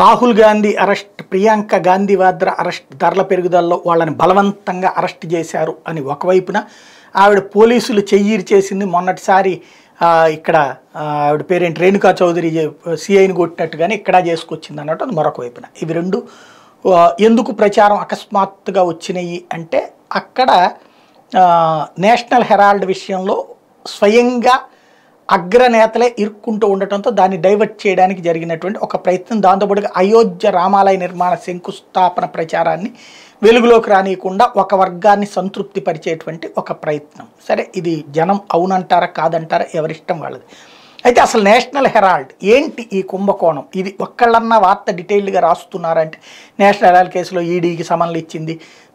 Rahul Gandhi arrest Priyanka Gandhi Vadra arrest ధరల పెరుగుదలలో వాళ్ళని బలవంతంగా అరెస్ట్ చేశారు అని ఒకవైపున ఆవిడ పోలీసులు చెయ్యిరి చేసింది మొన్నటిసారి ఇక్కడ ఆవిడ పేరేంటి రేణుకా చౌదరి సిఐని కొట్టినట్టుగానే ఇక్కడ చేసుకొచ్చింది అన్నట్టు అది మరొక వైపున ఇవి రెండు ఎందుకు ప్రచారం అకస్మాత్తుగా వచ్చినాయి అంటే అక్కడ నేషనల్ హెరాల్డ్ విషయంలో స్వయంగా అగ్రనేతలే ఇరుక్కుంటూ ఉండటంతో దాన్ని డైవర్ట్ చేయడానికి జరిగినటువంటి ఒక ప్రయత్నం దాంతోపాటుగా అయోధ్య రామాలయ నిర్మాణ శంకుస్థాపన ప్రచారాన్ని వెలుగులోకి రానియకుండా ఒక వర్గాన్ని సంతృప్తి పరిచేటువంటి ఒక ప్రయత్నం సరే ఇది జనం అవునంటారా కాదంటారా ఎవరిష్టం వాళ్ళది అయితే అసలు నేషనల్ హెరాల్డ్ ఏంటి ఈ కుంభకోణం ఇది ఒక్కళ్ళన్నా వార్త డీటెయిల్డ్గా రాస్తున్నారంటే నేషనల్ హెరాల్డ్ కేసులో ఈడీకి సమన్లు ఇచ్చింది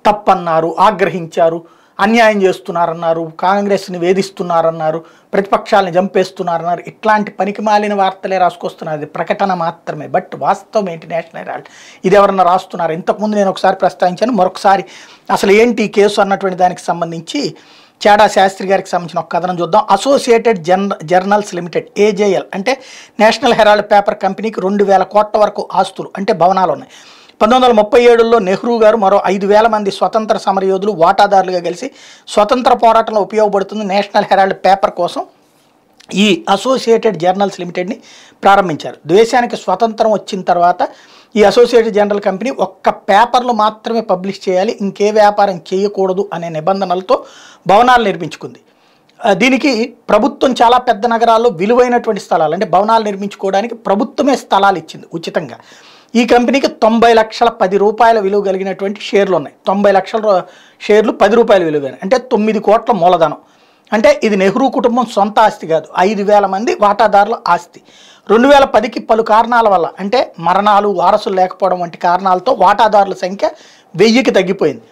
తప్పన్నారు ఆగ్రహించారు అన్యాయం చేస్తున్నారన్నారు కాంగ్రెస్ని వేధిస్తున్నారన్నారు ప్రతిపక్షాలను చంపేస్తున్నారన్నారు ఇట్లాంటి పనికి మాలిన వార్తలే రాసుకొస్తున్నారు ప్రకటన మాత్రమే బట్ వాస్తవం ఏంటి నేషనల్ హెరాల్డ్ ఇది ఎవరన్నా రాస్తున్నారు ఇంతకుముందు నేను ఒకసారి ప్రస్తావించాను మరొకసారి అసలు ఏంటి ఈ కేసు అన్నటువంటి దానికి సంబంధించి చాడా శాస్త్రి గారికి సంబంధించిన ఒక కథనం చూద్దాం అసోసియేటెడ్ జర్నల్స్ లిమిటెడ్ ఏజేఎల్ అంటే నేషనల్ హెరాల్డ్ పేపర్ కంపెనీకి రెండు వేల కోట్ల వరకు ఆస్తులు అంటే భవనాలు ఉన్నాయి పంతొమ్మిది వందల ముప్పై ఏడులో నెహ్రూ గారు మరో ఐదు వేల మంది స్వతంత్ర సమరయోధులు వాటాదారులుగా కలిసి స్వతంత్ర పోరాటంలో ఉపయోగపడుతుంది నేషనల్ హెరాల్డ్ పేపర్ కోసం ఈ అసోసియేటెడ్ జర్నల్స్ లిమిటెడ్ని ప్రారంభించారు దేశానికి స్వతంత్రం వచ్చిన తర్వాత ఈ అసోసియేటెడ్ జనరల్ కంపెనీ ఒక్క పేపర్లు మాత్రమే పబ్లిష్ చేయాలి ఇంకే వ్యాపారం చేయకూడదు అనే నిబంధనలతో భవనాలు నిర్మించుకుంది దీనికి ప్రభుత్వం చాలా పెద్ద నగరాల్లో విలువైనటువంటి స్థలాలు అంటే భవనాలు నిర్మించుకోవడానికి ప్రభుత్వమే స్థలాలు ఇచ్చింది ఉచితంగా ఈ కంపెనీకి తొంభై లక్షల పది రూపాయల విలువ కలిగినటువంటి షేర్లు ఉన్నాయి తొంభై లక్షల షేర్లు పది రూపాయల విలువ అంటే తొమ్మిది కోట్ల మూలధనం అంటే ఇది నెహ్రూ కుటుంబం సొంత ఆస్తి కాదు ఐదు వేల మంది వాటాదారుల ఆస్తి రెండు వేల పదికి పలు కారణాల వల్ల అంటే మరణాలు వారసులు లేకపోవడం వంటి కారణాలతో వాటాదారుల సంఖ్య వెయ్యికి తగ్గిపోయింది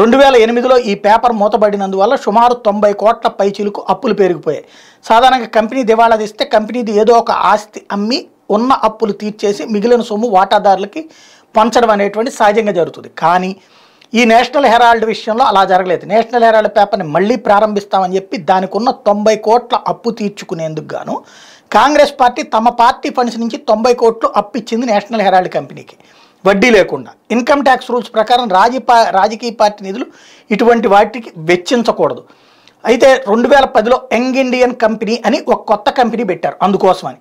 రెండు వేల ఎనిమిదిలో ఈ పేపర్ మూతబడినందువల్ల సుమారు తొంభై కోట్ల పైచీలకు అప్పులు పెరిగిపోయాయి సాధారణంగా కంపెనీ దివాళా తీస్తే కంపెనీది ఏదో ఒక ఆస్తి అమ్మి ఉన్న అప్పులు తీర్చేసి మిగిలిన సొమ్ము వాటాదారులకి పంచడం అనేటువంటి సహజంగా జరుగుతుంది కానీ ఈ నేషనల్ హెరాల్డ్ విషయంలో అలా జరగలేదు నేషనల్ హెరాల్డ్ పేపర్ని మళ్ళీ ప్రారంభిస్తామని చెప్పి దానికి ఉన్న తొంభై కోట్ల అప్పు తీర్చుకునేందుకు గాను కాంగ్రెస్ పార్టీ తమ పార్టీ ఫండ్స్ నుంచి తొంభై కోట్లు అప్పు ఇచ్చింది నేషనల్ హెరాల్డ్ కంపెనీకి వడ్డీ లేకుండా ఇన్కమ్ ట్యాక్స్ రూల్స్ ప్రకారం పా రాజకీయ పార్టీ నిధులు ఇటువంటి వాటికి వెచ్చించకూడదు అయితే రెండు వేల పదిలో యంగ్ ఇండియన్ కంపెనీ అని ఒక కొత్త కంపెనీ పెట్టారు అందుకోసమని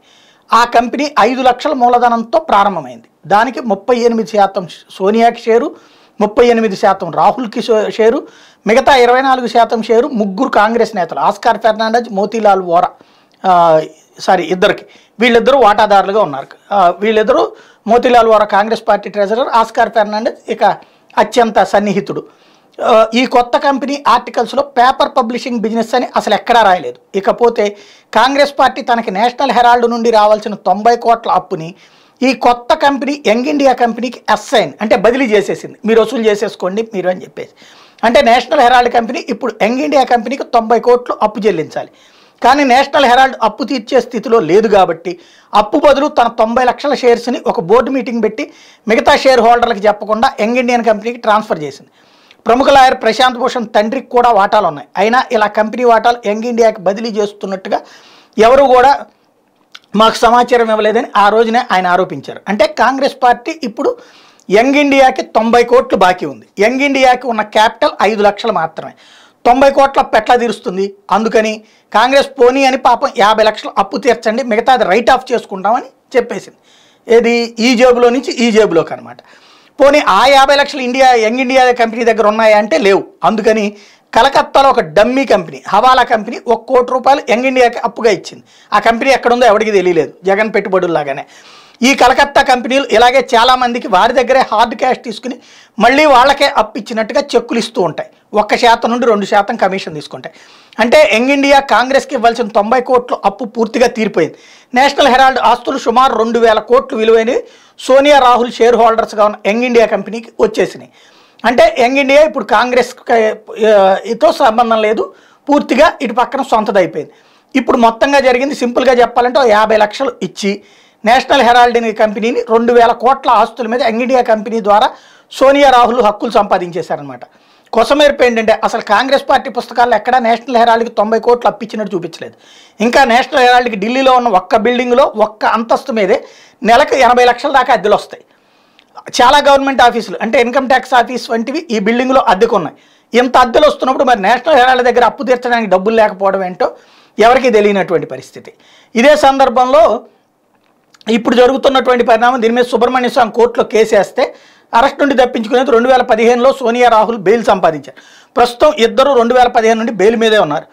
ఆ కంపెనీ ఐదు లక్షల మూలధనంతో ప్రారంభమైంది దానికి ముప్పై ఎనిమిది శాతం సోనియాకి షేరు ముప్పై ఎనిమిది శాతం రాహుల్కి షేరు మిగతా ఇరవై నాలుగు శాతం షేరు ముగ్గురు కాంగ్రెస్ నేతలు ఆస్కార్ ఫెర్నాండజ్ మోతీలాల్ వోరా సారీ ఇద్దరికి వీళ్ళిద్దరూ వాటాదారులుగా ఉన్నారు వీళ్ళిద్దరూ మోతీలాల్ వోరా కాంగ్రెస్ పార్టీ ట్రెజరర్ ఆస్కార్ ఫెర్నాండెజ్ ఇక అత్యంత సన్నిహితుడు ఈ కొత్త కంపెనీ ఆర్టికల్స్లో పేపర్ పబ్లిషింగ్ బిజినెస్ అని అసలు ఎక్కడా రాయలేదు ఇకపోతే కాంగ్రెస్ పార్టీ తనకి నేషనల్ హెరాల్డ్ నుండి రావాల్సిన తొంభై కోట్ల అప్పుని ఈ కొత్త కంపెనీ యంగ్ ఇండియా కంపెనీకి అసైన్ అంటే బదిలీ చేసేసింది మీరు వసూలు చేసేసుకోండి మీరు అని చెప్పేసి అంటే నేషనల్ హెరాల్డ్ కంపెనీ ఇప్పుడు యంగ్ ఇండియా కంపెనీకి తొంభై కోట్లు అప్పు చెల్లించాలి కానీ నేషనల్ హెరాల్డ్ అప్పు తీర్చే స్థితిలో లేదు కాబట్టి అప్పు బదులు తన తొంభై లక్షల షేర్స్ని ఒక బోర్డు మీటింగ్ పెట్టి మిగతా షేర్ హోల్డర్లకు చెప్పకుండా యంగ్ ఇండియన్ కంపెనీకి ట్రాన్స్ఫర్ చేసింది ప్రముఖ లాయర్ ప్రశాంత్ భూషణ్ తండ్రికి కూడా వాటాలు ఉన్నాయి అయినా ఇలా కంపెనీ వాటాలు యంగ్ ఇండియాకి బదిలీ చేస్తున్నట్టుగా ఎవరు కూడా మాకు సమాచారం ఇవ్వలేదని ఆ రోజునే ఆయన ఆరోపించారు అంటే కాంగ్రెస్ పార్టీ ఇప్పుడు యంగ్ ఇండియాకి తొంభై కోట్లు బాకీ ఉంది యంగ్ ఇండియాకి ఉన్న క్యాపిటల్ ఐదు లక్షలు మాత్రమే తొంభై కోట్ల పెట్ల తీరుస్తుంది అందుకని కాంగ్రెస్ పోనీ అని పాపం యాభై లక్షలు అప్పు తీర్చండి మిగతాది రైట్ ఆఫ్ చేసుకుంటామని చెప్పేసింది ఏది ఈ జేబులో నుంచి ఈ జేబులోకి అనమాట పోనీ ఆ యాభై లక్షలు ఇండియా యంగ్ ఇండియా కంపెనీ దగ్గర ఉన్నాయా అంటే లేవు అందుకని కలకత్తాలో ఒక డమ్మీ కంపెనీ హవాలా కంపెనీ ఒక కోటి రూపాయలు యంగ్ ఇండియాకి అప్పుగా ఇచ్చింది ఆ కంపెనీ ఎక్కడుందో ఎవరికి తెలియలేదు జగన్ పెట్టుబడుల్లాగానే ఈ కలకత్తా కంపెనీలు ఇలాగే చాలామందికి వారి దగ్గరే హార్డ్ క్యాష్ తీసుకుని మళ్ళీ వాళ్ళకే అప్పు ఇచ్చినట్టుగా చెక్కులు ఇస్తూ ఉంటాయి ఒక్క శాతం నుండి రెండు శాతం కమిషన్ తీసుకుంటాయి అంటే యంగ్ ఇండియా కాంగ్రెస్కి ఇవ్వాల్సిన తొంభై కోట్లు అప్పు పూర్తిగా తీరిపోయింది నేషనల్ హెరాల్డ్ ఆస్తులు సుమారు రెండు వేల కోట్లు విలువైనవి సోనియా రాహుల్ షేర్ హోల్డర్స్గా ఉన్న యంగ్ ఇండియా కంపెనీకి వచ్చేసినాయి అంటే యంగ్ ఇండియా ఇప్పుడు కాంగ్రెస్ తో సంబంధం లేదు పూర్తిగా ఇటు పక్కన సొంతదైపోయింది ఇప్పుడు మొత్తంగా జరిగింది సింపుల్గా చెప్పాలంటే యాభై లక్షలు ఇచ్చి నేషనల్ హెరాల్డింగ్ కంపెనీని రెండు వేల కోట్ల ఆస్తుల మీద యంగ్ ఇండియా కంపెనీ ద్వారా సోనియా రాహుల్ హక్కులు సంపాదించేశారనమాట కొసమేర్పు ఏంటంటే అసలు కాంగ్రెస్ పార్టీ పుస్తకాలు ఎక్కడ నేషనల్ హెరాల్డ్కి తొంభై కోట్లు అప్పించినట్టు చూపించలేదు ఇంకా నేషనల్ హెరాల్డ్కి ఢిల్లీలో ఉన్న ఒక్క బిల్డింగ్లో ఒక్క అంతస్తు మీదే నెలకు ఎనభై లక్షల దాకా అద్దెలు వస్తాయి చాలా గవర్నమెంట్ ఆఫీసులు అంటే ఇన్కమ్ ట్యాక్స్ ఆఫీస్ వంటివి ఈ బిల్డింగ్లో అద్దెకు ఉన్నాయి ఇంత అద్దెలు వస్తున్నప్పుడు మరి నేషనల్ హెరాల్డ్ దగ్గర అప్పు తీర్చడానికి డబ్బులు లేకపోవడం ఏంటో ఎవరికీ తెలియనటువంటి పరిస్థితి ఇదే సందర్భంలో ఇప్పుడు జరుగుతున్నటువంటి పరిణామం దీని మీద సుబ్రహ్మణ్య స్వామి కోర్టులో కేసు వేస్తే అరెస్ట్ నుండి తప్పించుకునేది రెండు వేల పదిహేనులో సోనియా రాహుల్ బెయిల్ సంపాదించారు ప్రస్తుతం ఇద్దరు రెండు వేల పదిహేను నుండి బెయిల్ మీదే ఉన్నారు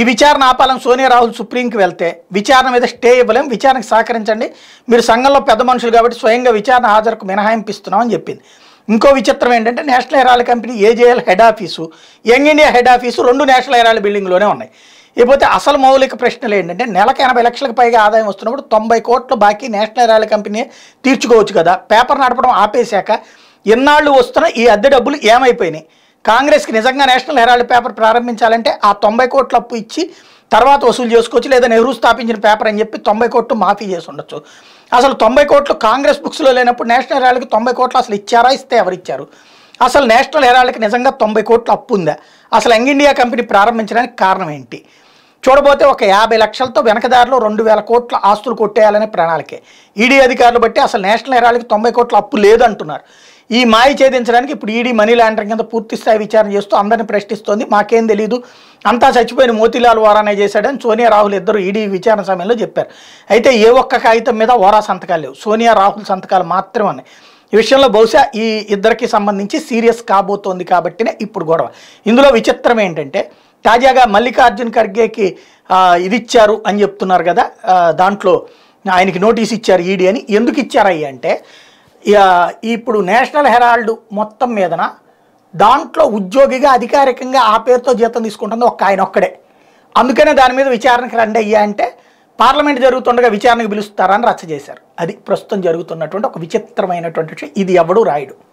ఈ విచారణ ఆపాలని సోనియా రాహుల్ సుప్రీంకి వెళ్తే విచారణ మీద స్టే ఇవ్వలేం విచారణకు సహకరించండి మీరు సంఘంలో పెద్ద మనుషులు కాబట్టి స్వయంగా విచారణ హాజరుకు మినహాయింపిస్తున్నామని చెప్పింది ఇంకో విచిత్రం ఏంటంటే National Herald company AJL head office Young India head office రెండు నేషనల్ ఎరాల బిల్డింగ్లోనే ఉన్నాయి ఇకపోతే అసలు మౌలిక ప్రశ్నలు ఏంటంటే నెలకు ఎనభై లక్షలకు పైగా ఆదాయం వస్తున్నప్పుడు తొంభై కోట్లు బాకీ నేషనల్ ఎరాల కంపెనీ తీర్చుకోవచ్చు కదా పేపర్ నడపడం ఆపేశాక ఎన్నాళ్ళు వస్తున్న ఈ అద్దె డబ్బులు ఏమైపోయినాయి కాంగ్రెస్కి నిజంగా నేషనల్ హెరాల్డ్ పేపర్ ప్రారంభించాలంటే ఆ తొంభై కోట్ల అప్పు ఇచ్చి తర్వాత వసూలు చేసుకోవచ్చు లేదా నెహ్రూ స్థాపించిన పేపర్ అని చెప్పి తొంభై కోట్లు మాఫీ చేసి ఉండొచ్చు అసలు తొంభై కోట్లు కాంగ్రెస్ బుక్స్లో లేనప్పుడు నేషనల్ హెరాల్డ్కి తొంభై కోట్లు అసలు ఇచ్చారా ఇస్తే ఎవరు ఇచ్చారు అసలు నేషనల్ హెరాల్డ్కి నిజంగా తొంభై కోట్లు అప్పు ఉందా అసలు యంగ్ ఇండియా కంపెనీ ప్రారంభించడానికి కారణం ఏంటి చూడబోతే ఒక యాభై లక్షలతో వెనకదారిలో రెండు వేల కోట్ల ఆస్తులు కొట్టేయాలనే ప్రణాళికే ఈడీ అధికారులు బట్టి అసలు నేషనల్ హెరాల్డ్కి తొంభై కోట్ల అప్పు లేదంటున్నారు ఈ మాయ ఛేదించడానికి ఇప్పుడు ఈడీ మనీ లాండరింగ్ కింద పూర్తిస్థాయి విచారణ చేస్తూ అందరిని ప్రశ్నిస్తోంది మాకేం తెలియదు అంతా చచ్చిపోయిన మోతీలాల్ వారానే చేశాడని సోనియా రాహుల్ ఇద్దరు ఈడీ విచారణ సమయంలో చెప్పారు అయితే ఏ ఒక్క కాగితం మీద ఓరా సంతకాలు లేవు సోనియా రాహుల్ సంతకాలు మాత్రమే ఉన్నాయి ఈ విషయంలో బహుశా ఈ ఇద్దరికి సంబంధించి సీరియస్ కాబోతోంది కాబట్టినే ఇప్పుడు గొడవ ఇందులో విచిత్రం ఏంటంటే తాజాగా మల్లికార్జున్ ఖర్గేకి ఇది ఇచ్చారు అని చెప్తున్నారు కదా దాంట్లో ఆయనకి నోటీస్ ఇచ్చారు ఈడీ అని ఎందుకు ఇచ్చారయ్య అంటే ఇప్పుడు నేషనల్ హెరాల్డ్ మొత్తం మీదన దాంట్లో ఉద్యోగిగా అధికారికంగా ఆ పేరుతో జీతం తీసుకుంటుంది ఒక్క ఆయన ఒక్కడే అందుకనే దాని మీద విచారణకు రండి అయ్యా అంటే పార్లమెంట్ జరుగుతుండగా విచారణకు పిలుస్తారని రచ్చ చేశారు అది ప్రస్తుతం జరుగుతున్నటువంటి ఒక విచిత్రమైనటువంటి ఇది ఎవడు రాయుడు